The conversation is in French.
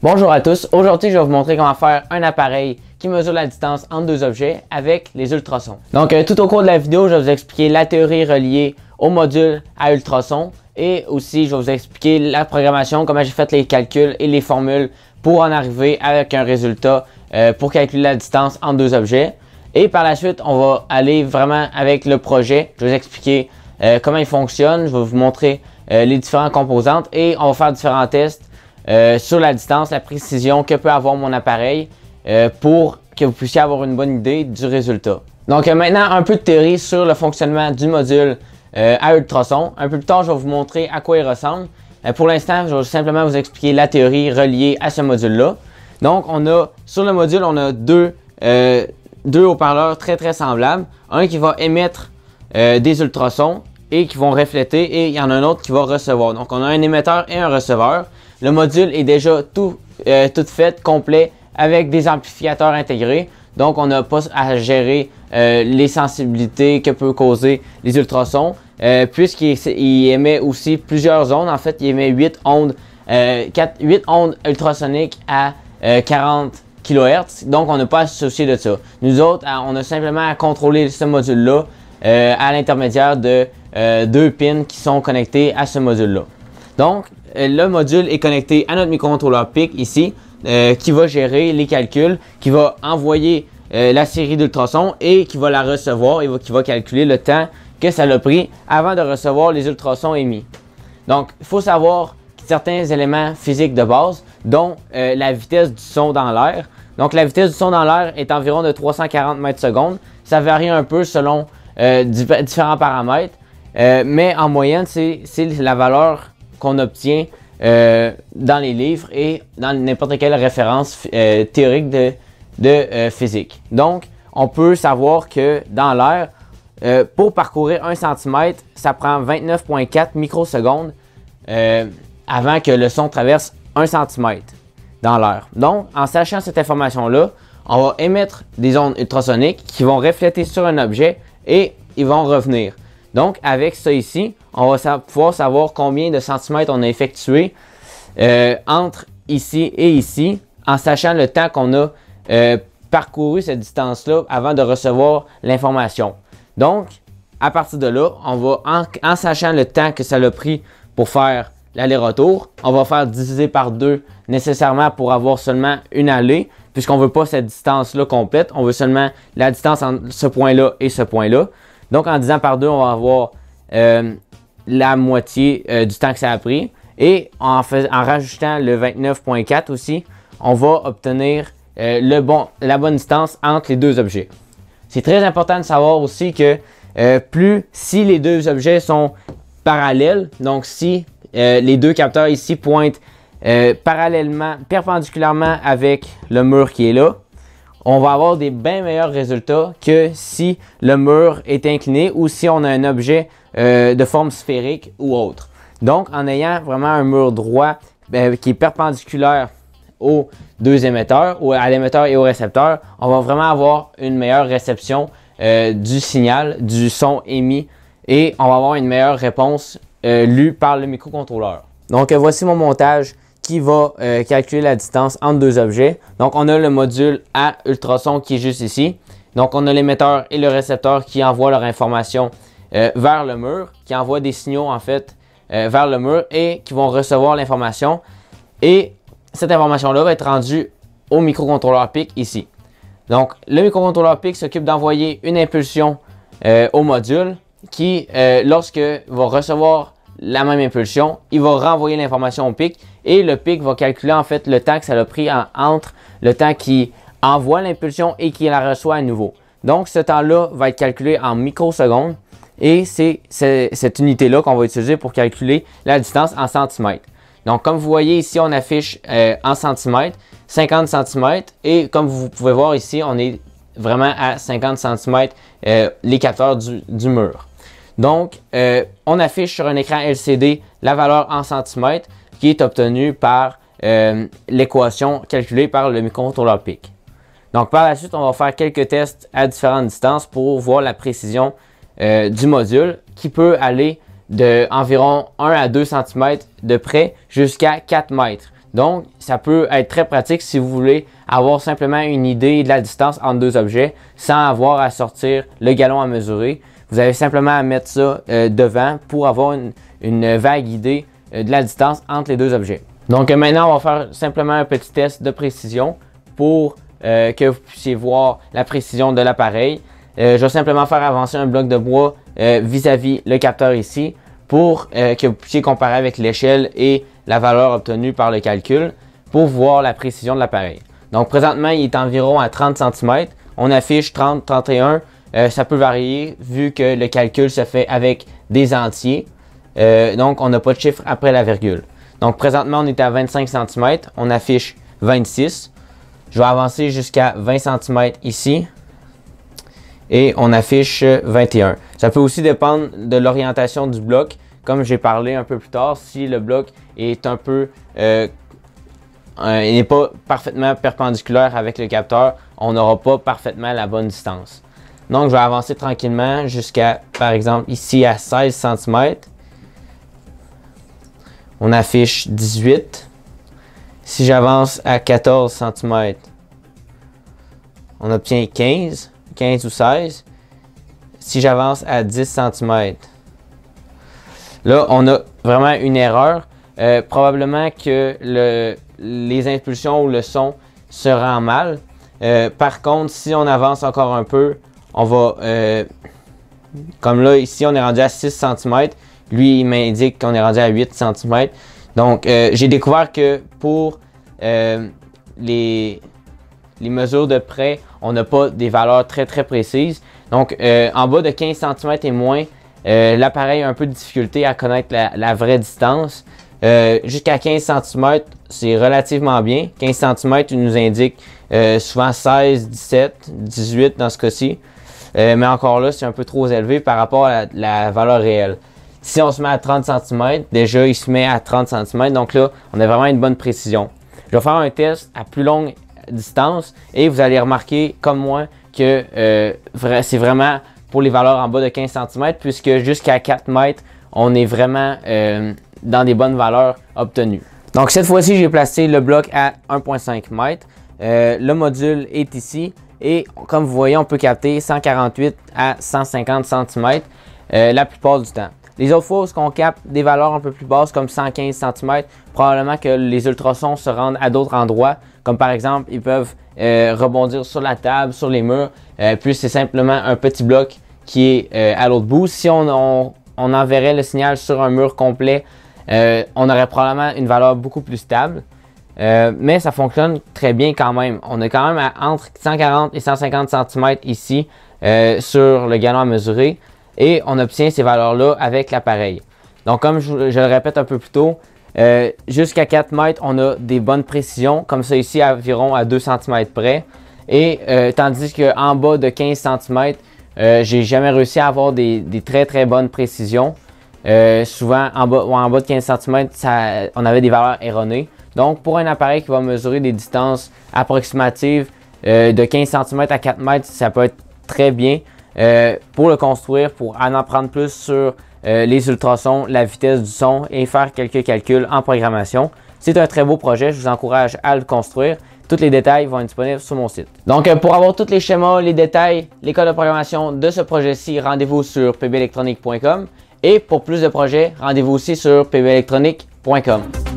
Bonjour à tous, aujourd'hui je vais vous montrer comment faire un appareil qui mesure la distance entre deux objets avec les ultrasons. Donc euh, tout au cours de la vidéo, je vais vous expliquer la théorie reliée au module à ultrasons et aussi je vais vous expliquer la programmation, comment j'ai fait les calculs et les formules pour en arriver avec un résultat euh, pour calculer la distance entre deux objets. Et par la suite, on va aller vraiment avec le projet. Je vais vous expliquer euh, comment il fonctionne, je vais vous montrer les différentes composantes et on va faire différents tests euh, sur la distance, la précision que peut avoir mon appareil euh, pour que vous puissiez avoir une bonne idée du résultat. Donc euh, maintenant, un peu de théorie sur le fonctionnement du module à ultrasons. Un peu plus tard, je vais vous montrer à quoi il ressemble. pour l'instant, je vais simplement vous expliquer la théorie reliée à ce module-là. Donc, on a sur le module, on a deux, haut-parleurs très très semblables. Un qui va émettre des ultrasons et qui vont refléter et il y en a un autre qui va recevoir. Donc, on a un émetteur et un receveur. Le module est déjà tout, euh, tout fait, complet, avec des amplificateurs intégrés. Donc, on n'a pas à gérer euh, les sensibilités que peut causer les ultrasons, euh, puisqu'il émet aussi plusieurs ondes. En fait, il émet 8 ondes, 4, 8 ondes ultrasoniques à 40 kHz. Donc, on n'a pas à se soucier de ça. Nous autres, on a simplement à contrôler ce module-là à l'intermédiaire de deux pins qui sont connectés à ce module-là. Donc, euh, le module est connecté à notre microcontrôleur PIC ici, euh, qui va gérer les calculs, qui va envoyer euh, la série d'ultrasons et qui va la recevoir et qui va calculer le temps que ça l'a pris avant de recevoir les ultrasons émis. Donc, il faut savoir certains éléments physiques de base, dont la vitesse du son dans l'air. Donc, la vitesse du son dans l'air est environ de 340 mètres secondes. Ça varie un peu selon différents paramètres, mais en moyenne, c'est la valeur qu'on obtient euh, dans les livres et dans n'importe quelle référence euh, théorique de, de euh, physique. Donc, on peut savoir que dans l'air, pour parcourir 1 cm, ça prend 29,4 microsecondes avant que le son traverse 1 cm dans l'air. Donc, en sachant cette information-là, on va émettre des ondes ultrasoniques qui vont refléter sur un objet et ils vont revenir. Donc, avec ça ici, on va pouvoir savoir combien de centimètres on a effectué euh, entre ici et ici, en sachant le temps qu'on a euh, parcouru cette distance-là avant de recevoir l'information. Donc, à partir de là, on va, en, sachant le temps que ça a pris pour faire l'aller-retour, on va faire diviser par deux nécessairement pour avoir seulement une allée, puisqu'on ne veut pas cette distance-là complète, on veut seulement la distance entre ce point-là et ce point-là. Donc, en disant par deux, on va avoir euh, la moitié euh, du temps que ça a pris. Et en, rajoutant le 29.4 aussi, on va obtenir euh, la bonne distance entre les deux objets. C'est très important de savoir aussi que euh, plus si les deux objets sont parallèles, donc si les deux capteurs ici pointent parallèlement, perpendiculairement avec le mur qui est là, on va avoir des bien meilleurs résultats que si le mur est incliné ou si on a un objet euh, de forme sphérique ou autre. Donc, en ayant vraiment un mur droit euh, qui est perpendiculaire au deux émetteurs, ou à l'émetteur et au récepteur, on va vraiment avoir une meilleure réception euh, du signal, du son émis, et on va avoir une meilleure réponse lue par le microcontrôleur. Donc, voici mon montage qui va calculer la distance entre deux objets. Donc, on a le module à ultrasons qui est juste ici. Donc, on a l'émetteur et le récepteur qui envoient leur information euh, vers le mur, qui envoie des signaux en fait euh, vers le mur et qui vont recevoir l'information. Et cette information-là va être rendue au microcontrôleur PIC ici. Donc le microcontrôleur PIC s'occupe d'envoyer une impulsion euh, au module qui, lorsque va recevoir la même impulsion, il va renvoyer l'information au PIC et le PIC va calculer en fait le temps que ça a pris entre le temps qui envoie l'impulsion et qui la reçoit à nouveau. Donc, ce temps-là va être calculé en microsecondes et c'est cette unité-là qu'on va utiliser pour calculer la distance en centimètres. Donc, comme vous voyez ici, on affiche euh, en centimètres 50 centimètres. Et comme vous pouvez voir ici, on est vraiment à 50 centimètres euh, les capteurs du, mur. Donc, euh, on affiche sur un écran LCD la valeur en centimètres qui est obtenue par l'équation calculée par le microcontrôleur PIC. Donc, par la suite, on va faire quelques tests à différentes distances pour voir la précision euh, du module qui peut aller de environ 1 à 2 cm de près jusqu'à 4 mètres. Donc, ça peut être très pratique si vous voulez avoir simplement une idée de la distance entre deux objets sans avoir à sortir le galon à mesurer. Vous avez simplement à mettre ça euh, devant pour avoir une, vague idée euh, de la distance entre les deux objets. Donc maintenant, on va faire simplement un petit test de précision pour que vous puissiez voir la précision de l'appareil. Euh, je vais simplement faire avancer un bloc de bois euh, vis-à-vis le capteur ici pour euh, que vous puissiez comparer avec l'échelle et la valeur obtenue par le calcul pour voir la précision de l'appareil. Donc présentement, il est environ à 30 cm. On affiche 30, 31. ça peut varier vu que le calcul se fait avec des entiers. donc on n'a pas de chiffre après la virgule. Donc présentement, on est à 25 cm. On affiche 26. Je vais avancer jusqu'à 20 cm ici et on affiche 21. Ça peut aussi dépendre de l'orientation du bloc. Comme j'ai parlé un peu plus tard, si le bloc est un peu... Euh, n'est pas parfaitement perpendiculaire avec le capteur, on n'aura pas parfaitement la bonne distance. Donc, je vais avancer tranquillement jusqu'à, par exemple, ici à 16 cm. On affiche 18. Si j'avance à 14 cm, on obtient 15. 15 ou 16, si j'avance à 10 cm, là, on a vraiment une erreur. Euh, probablement que les impulsions ou le son se rend mal. Euh, par contre, si on avance encore un peu, on va... Euh, comme là, ici, on est rendu à 6 cm. Lui, il m'indique qu'on est rendu à 8 cm. Donc, j'ai découvert que pour les, les mesures de près, on n'a pas des valeurs très très précises. Donc euh, en bas de 15 cm et moins, euh, l'appareil a un peu de difficulté à connaître la, vraie distance. Euh, jusqu'à 15 cm, c'est relativement bien. 15 cm, il nous indique souvent 16, 17, 18 dans ce cas-ci. mais encore là, c'est un peu trop élevé par rapport à la, la valeur réelle. Si on se met à 30 cm, déjà il se met à 30 cm, donc là, on a vraiment une bonne précision. Je vais faire un test à plus longue distance et vous allez remarquer, comme moi, que euh, c'est vraiment pour les valeurs en bas de 15 cm puisque jusqu'à 4 mètres, on est vraiment euh, dans des bonnes valeurs obtenues. Donc cette fois-ci, j'ai placé le bloc à 1.5 mètres. Euh, le module est ici et comme vous voyez, on peut capter 148 à 150 cm la plupart du temps. Les autres fois où qu'on capte des valeurs un peu plus basses comme 115 cm, probablement que les ultrasons se rendent à d'autres endroits comme par exemple, ils peuvent euh, rebondir sur la table, sur les murs, euh, puis c'est simplement un petit bloc qui est euh, à l'autre bout. Si on, enverrait le signal sur un mur complet, on aurait probablement une valeur beaucoup plus stable. mais ça fonctionne très bien quand même. On est quand même à entre 140 et 150 cm ici sur le galon à mesurer et on obtient ces valeurs-là avec l'appareil. Donc, comme je, le répète un peu plus tôt, euh, jusqu'à 4 mètres, on a des bonnes précisions, comme ça ici, environ à 2 cm près. Et euh, tandis qu'en bas de 15 cm, euh, j'ai jamais réussi à avoir des, très très bonnes précisions. souvent, en bas, en bas de 15 cm, ça, on avait des valeurs erronées. Donc, pour un appareil qui va mesurer des distances approximatives de 15 cm à 4 mètres, ça peut être très bien pour le construire, pour en apprendre plus sur euh, les ultrasons, la vitesse du son et faire quelques calculs en programmation. C'est un très beau projet, je vous encourage à le construire. Tous les détails vont être disponibles sur mon site. Donc, euh, pour avoir tous les schémas, les détails, les codes de programmation de ce projet-ci, rendez-vous sur pbelectronique.com. Et pour plus de projets, rendez-vous aussi sur pbelectronique.com.